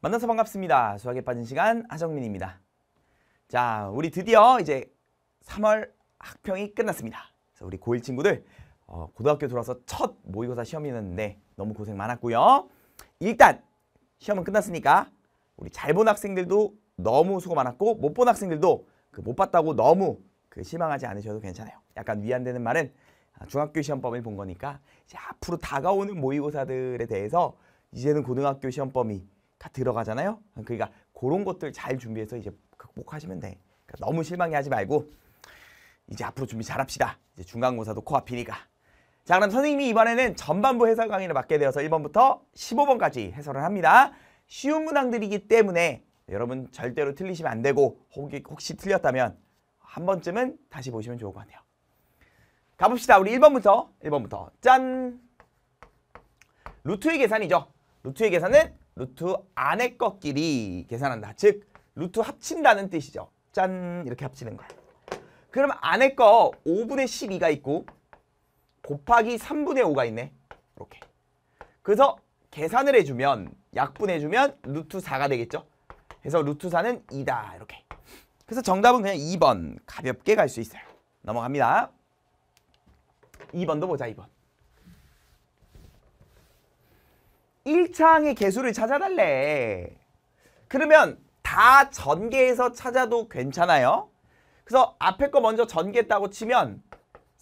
만나서 반갑습니다. 수학에 빠진 시간 하정민입니다. 자, 우리 드디어 이제 3월 학평이 끝났습니다. 그래서 우리 고1 친구들 어, 고등학교 들어와서첫 모의고사 시험이었는데 너무 고생 많았고요. 일단 시험은 끝났으니까 우리 잘 본 학생들도 너무 수고 많았고 못 본 학생들도 그 못 봤다고 너무 그 실망하지 않으셔도 괜찮아요. 약간 위안되는 말은 중학교 시험범을 본 거니까 이제 앞으로 다가오는 모의고사들에 대해서 이제는 고등학교 시험범위 가 들어가잖아요. 그러니까 그런 것들 잘 준비해서 이제 극복하시면 돼. 그러니까 너무 실망해하지 말고 이제 앞으로 준비 잘합시다. 이제 중간고사도 코앞이니까. 자 그럼 선생님이 이번에는 전반부 해설 강의를 맡게 되어서 1번부터 15번까지 해설을 합니다. 쉬운 문항들이기 때문에 여러분 절대로 틀리시면 안 되고 혹시 혹시 틀렸다면 한 번쯤은 다시 보시면 좋을 것 같네요. 가봅시다. 우리 1번부터 1번부터 짠! 루트의 계산이죠. 루트의 계산은 루트 안의 것끼리 계산한다. 즉 루트 합친다는 뜻이죠. 짠 이렇게 합치는 거야. 그럼 안에 거 5분의 12가 있고 곱하기 3분의 5가 있네. 이렇게. 그래서 계산을 해주면 약분해주면 루트 4가 되겠죠. 그래서 루트 4는 2다. 이렇게. 그래서 정답은 그냥 2번 가볍게 갈 수 있어요. 넘어갑니다. 2번도 보자 2번. 1차항의 개수를 찾아달래. 그러면 다 전개해서 찾아도 괜찮아요. 그래서 앞에 거 먼저 전개했다고 치면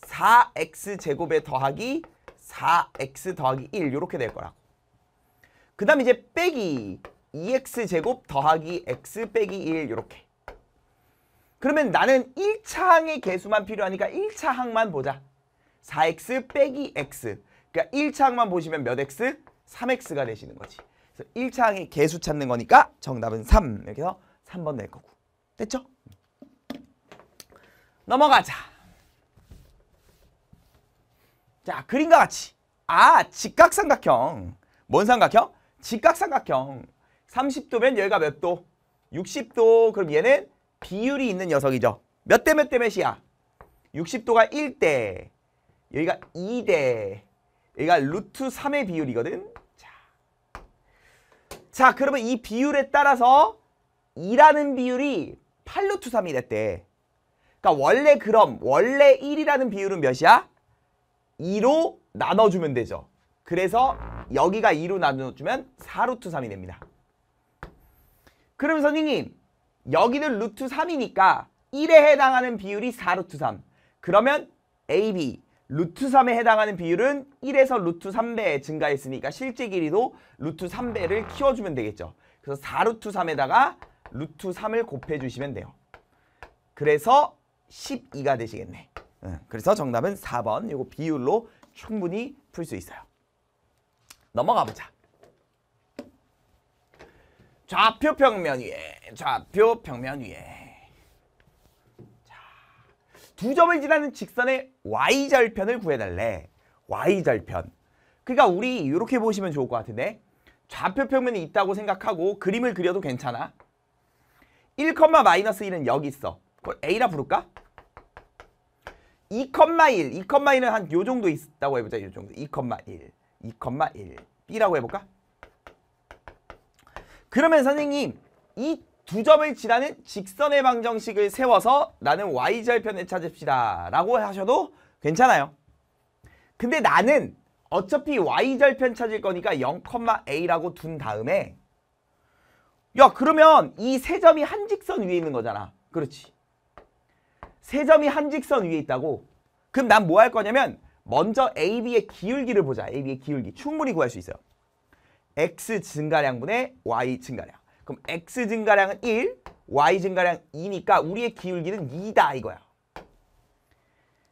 4x제곱에 더하기 4x 더하기 1 이렇게 될 거라고. 그 다음 이제 빼기 2x제곱 더하기 x 빼기 1 이렇게. 그러면 나는 1차항의 개수만 필요하니까 1차항만 보자. 4x 빼기 x. 그러니까 1차항만 보시면 몇 x? 3x가 되시는 거지. 그래서 1차항의 개수 찾는 거니까 정답은 3. 이렇게 해서 3번 낼 거고. 됐죠? 넘어가자. 자, 그림과 같이. 아, 직각삼각형. 뭔 삼각형? 직각삼각형. 30도면 얘가 몇 도? 60도. 그럼 얘는 비율이 있는 녀석이죠. 몇 대 몇 대 몇대 몇이야? 60도가 1대. 여기가 2대. 얘가 루트 3의 비율이거든. 자. 자, 그러면 이 비율에 따라서 2라는 비율이 8루트 3이 됐대. 그러니까 원래 그럼 원래 1이라는 비율은 몇이야? 2로 나눠주면 되죠. 그래서 여기가 2로 나눠주면 4루트 3이 됩니다. 그럼 선생님 여기는 루트 3이니까 1에 해당하는 비율이 4루트 3. 그러면 AB 루트 3에 해당하는 비율은 1에서 루트 3배 증가했으니까 실제 길이도 루트 3배를 아. 키워주면 되겠죠. 그래서 4루트 3에다가 루트 3을 곱해주시면 돼요. 그래서 12가 되시겠네. 그래서 정답은 4번. 이거 비율로 충분히 풀 수 있어요. 넘어가 보자. 좌표 평면 위에, 좌표 평면 위에. 두 점을 지나는 직선의 y절편을 구해달래. y절편. 그러니까 우리 이렇게 보시면 좋을 것 같은데 좌표 평면이 있다고 생각하고 그림을 그려도 괜찮아. 1,-1은 여기 있어. 그걸 a라 부를까? 2,1, 2,1은 한 요 정도 있다고 해보자. 요 정도. 2,1, 2,1. b라고 해볼까? 그러면 선생님 이두 점을 지나는 직선의 방정식을 세워서 나는 y절편을 찾읍시다 라고 하셔도 괜찮아요. 근데 나는 어차피 y절편 찾을 거니까 0,a라고 둔 다음에 야 그러면 이 세 점이 한 직선 위에 있는 거잖아. 그렇지. 세 점이 한 직선 위에 있다고? 그럼 난 뭐 할 거냐면 먼저 AB의 기울기를 보자. AB의 기울기. 충분히 구할 수 있어요. X 증가량분의 Y 증가량. 그럼 x 증가량은 1, y 증가량 2니까 우리의 기울기는 2다 이거야.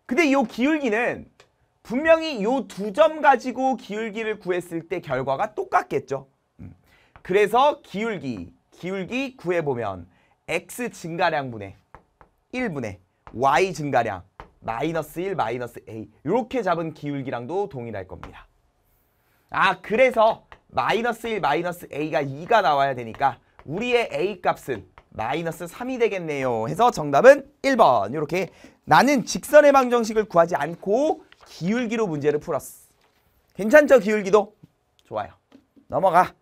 근데 이 기울기는 분명히 이 두 점 가지고 기울기를 구했을 때 결과가 똑같겠죠. 음. 그래서 기울기, 기울기 구해보면 x 증가량분의 1분의 y 증가량 마이너스 1 마이너스 a 이렇게 잡은 기울기랑도 동일할 겁니다. 아 그래서 마이너스 1 마이너스 a가 2가 나와야 되니까 우리의 A값은 마이너스 3이 되겠네요. 해서 정답은 1번. 이렇게 나는 직선의 방정식을 구하지 않고 기울기로 문제를 풀었어. 괜찮죠? 기울기도? 좋아요. 넘어가.